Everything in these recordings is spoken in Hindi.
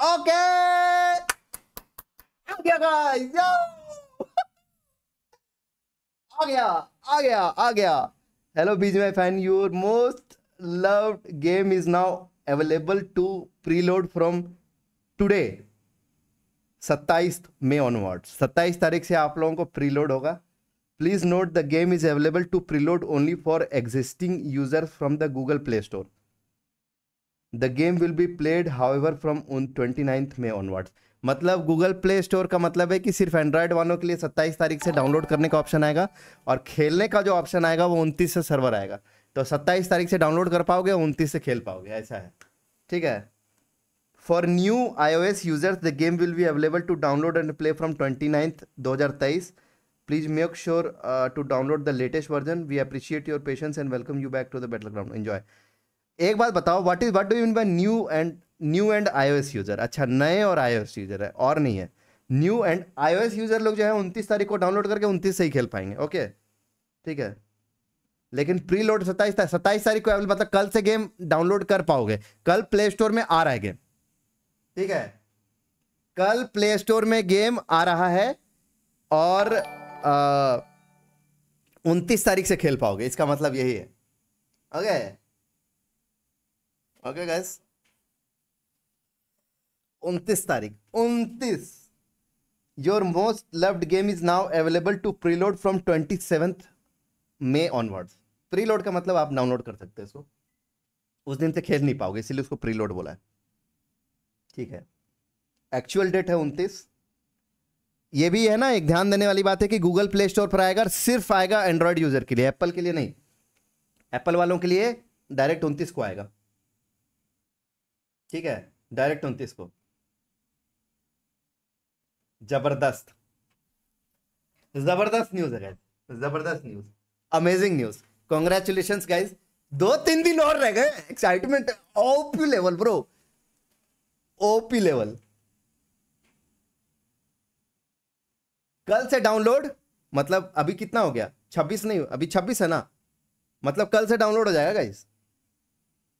ओके आ गया गाइस आ गया आ गया आ गया hello BGMI fan your most loved game is now available to preload from today 27 May onward 27 तारीख से आप लोगों को प्रीलोड होगा please note the game is available to preload only for existing users from the Google Play Store the game will be played however from on twenty ninth May onwards मतलब गूगल प्ले स्टोर का मतलब है कि सिर्फ एंड्रॉयड वालों के लिए 27 तारीख से डाउनलोड करने का ऑप्शन आएगा और खेलने का जो ऑप्शन आएगा वो 29 से सर्वर आएगा तो 27 तारीख से डाउनलोड कर पाओगे उनतीस से खेल पाओगे ऐसा है ठीक है for new I O S users the game will be available to download and play from twenty ninth दो हज़ार तेईस please make sure to download the latest version we appreciate your patience and welcome you back to the battleground enjoy एक बात बताओ what is what do mean by new and new and iOS user अच्छा नए और आईओएस यूजर है और नहीं है न्यू एंड आईओएस यूजर लोग जो है उनतीस तारीख को डाउनलोड करके उनतीस से ही खेल पाएंगे ओके ठीक है लेकिन प्री लोड सत्ताईस सत्ताईस तारीख को मतलब कल से गेम डाउनलोड कर पाओगे कल प्ले स्टोर में आ रहा है गेम ठीक है कल प्ले स्टोर में गेम आ रहा है और उनतीस तारीख से खेल पाओगे इसका मतलब यही है ओके okay? ओके गैस उनतीस तारीख उनतीस your most loved game is now available to preload from twenty seventh May onwards preload का मतलब आप डाउनलोड कर सकते हैं इसको उस दिन से खेल नहीं पाओगे इसीलिए उसको प्रीलोड बोला है ठीक है एक्चुअल डेट है उनतीस ये भी है ना एक ध्यान देने वाली बात है कि गूगल प्ले स्टोर पर आएगा सिर्फ आएगा एंड्रॉयड यूजर के लिए एप्पल के लिए नहीं एप्पल वालों के लिए डायरेक्ट उनतीस को आएगा ठीक है डायरेक्ट उनतीस को जबरदस्त जबरदस्त न्यूज है गाइज जबरदस्त news amazing news congratulation guys दो तीन दिन और रह गए excitement OP level bro OP level कल से डाउनलोड मतलब अभी कितना हो गया छब्बीस नहीं अभी छब्बीस है ना मतलब कल से डाउनलोड हो जाएगा गाइज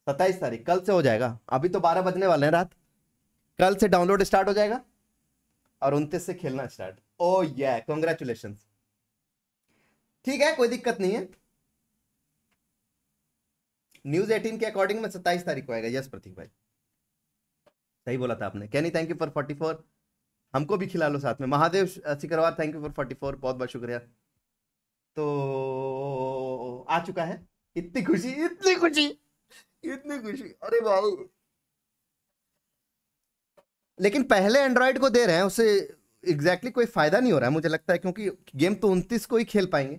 सत्ताईस तारीख कल से हो जाएगा अभी तो बारह बजने वाले हैं रात कल से डाउनलोड स्टार्ट हो जाएगा और उनतीस से खेलना स्टार्ट ओ ये कॉन्ग्रेचुलेशन ठीक है कोई दिक्कत नहीं है न्यूज एटीन के अकॉर्डिंग में सत्ताईस तारीख को आएगा यस प्रतीक भाई सही बोला था आपने Kenny thank you for forty four हमको भी खिला लो साथ में Mahadev Sikarwar thank you for forty four बहुत बहुत शुक्रिया तो आ चुका है इतनी खुशी इतनी खुशी इतनी खुशी अरे भाई लेकिन पहले एंड्रॉइड को दे रहे हैं उसे एग्जैक्टली exactly कोई फायदा नहीं हो रहा है मुझे लगता है क्योंकि गेम तो उनतीस को ही खेल पाएंगे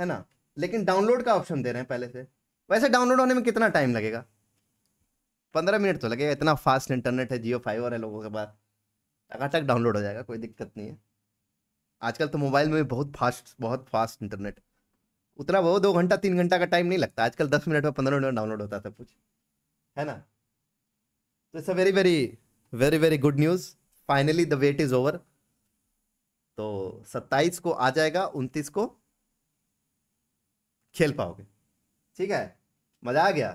है ना लेकिन डाउनलोड का ऑप्शन दे रहे हैं पहले से वैसे डाउनलोड होने में कितना टाइम लगेगा पंद्रह मिनट तो लगेगा इतना फास्ट इंटरनेट है जियो फाइवर है लोगों के पास तक डाउनलोड हो जाएगा कोई दिक्कत नहीं है आजकल तो मोबाइल में भी बहुत फास्ट बहुत फास्ट इंटरनेट है उतना वो दो घंटा तीन घंटा का टाइम नहीं लगता आजकल दस मिनट में पंद्रह मिनट में डाउनलोड होता सब कुछ है ना तो it's a very very very very good news finally the wait is over तो सत्ताईस को आ जाएगा उनतीस को खेल पाओगे ठीक है मज़ा आ गया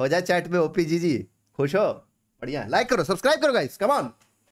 हो जाए चैट में ओपी जी जी खुश हो बढ़िया लाइक करो सब्सक्राइब करो गाइस कम ऑन